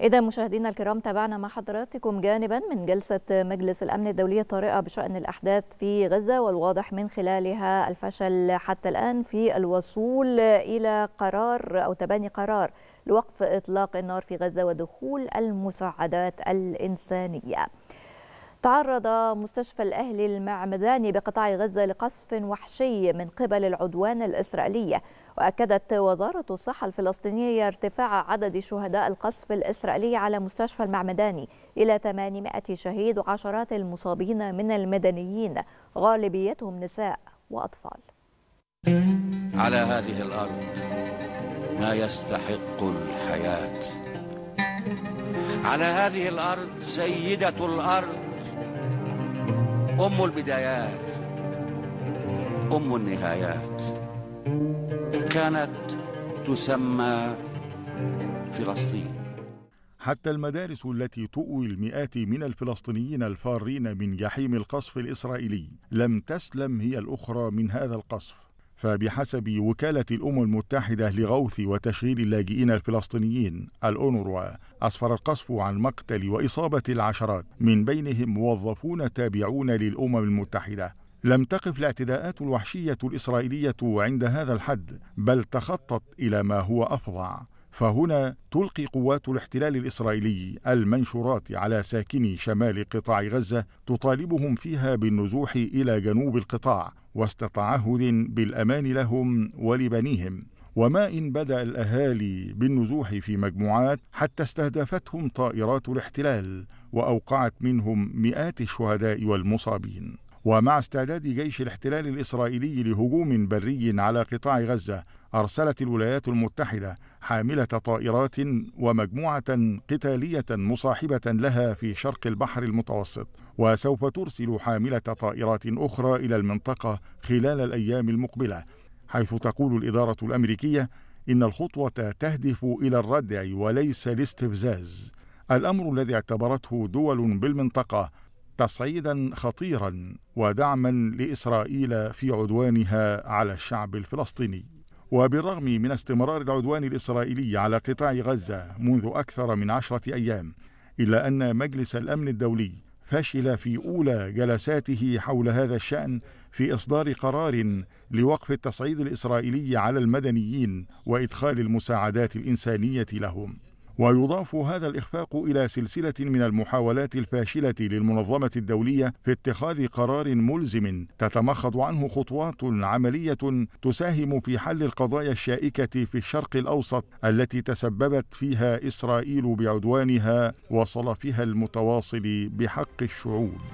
إذا مشاهدينا الكرام تابعنا مع حضراتكم جانبا من جلسة مجلس الأمن الدولي الطارئة بشأن الأحداث في غزة والواضح من خلالها الفشل حتى الآن في الوصول إلى قرار أو تبني قرار لوقف إطلاق النار في غزة ودخول المساعدات الإنسانية. تعرض مستشفى الأهلي المعمداني بقطاع غزة لقصف وحشي من قبل العدوان الإسرائيلي وأكدت وزارة الصحة الفلسطينية ارتفاع عدد شهداء القصف الإسرائيلي على مستشفى المعمداني إلى 800 شهيد وعشرات المصابين من المدنيين غالبيتهم نساء وأطفال على هذه الأرض ما يستحق الحياة على هذه الأرض سيدة الأرض أم البدايات أم النهايات كانت تسمى فلسطين حتى المدارس التي تؤوي المئات من الفلسطينيين الفارين من جحيم القصف الإسرائيلي لم تسلم هي الأخرى من هذا القصف فبحسب وكالة الأمم المتحدة لغوث وتشغيل اللاجئين الفلسطينيين الأونروا أسفر القصف عن مقتل وإصابة العشرات من بينهم موظفون تابعون للأمم المتحدة لم تقف الاعتداءات الوحشية الإسرائيلية عند هذا الحد بل تخطت إلى ما هو أفظع فهنا تلقي قوات الاحتلال الإسرائيلي المنشورات على ساكني شمال قطاع غزة تطالبهم فيها بالنزوح إلى جنوب القطاع وسط تعهد بالأمان لهم ولبنيهم وما إن بدأ الأهالي بالنزوح في مجموعات حتى استهدفتهم طائرات الاحتلال وأوقعت منهم مئات الشهداء والمصابين ومع استعداد جيش الاحتلال الإسرائيلي لهجوم بري على قطاع غزة أرسلت الولايات المتحدة حاملة طائرات ومجموعة قتالية مصاحبة لها في شرق البحر المتوسط وسوف ترسل حاملة طائرات أخرى إلى المنطقة خلال الأيام المقبلة حيث تقول الإدارة الأمريكية إن الخطوة تهدف إلى الردع وليس الاستفزاز الأمر الذي اعتبرته دول بالمنطقة تصعيدا خطيرا ودعما لاسرائيل في عدوانها على الشعب الفلسطيني وبالرغم من استمرار العدوان الاسرائيلي على قطاع غزه منذ اكثر من عشره ايام الا ان مجلس الامن الدولي فشل في اولى جلساته حول هذا الشان في اصدار قرار لوقف التصعيد الاسرائيلي على المدنيين وادخال المساعدات الانسانيه لهم ويضاف هذا الإخفاق إلى سلسلة من المحاولات الفاشلة للمنظمة الدولية في اتخاذ قرار ملزم تتمخض عنه خطوات عملية تساهم في حل القضايا الشائكة في الشرق الأوسط التي تسببت فيها إسرائيل بعدوانها وصلفها المتواصل بحق الشعوب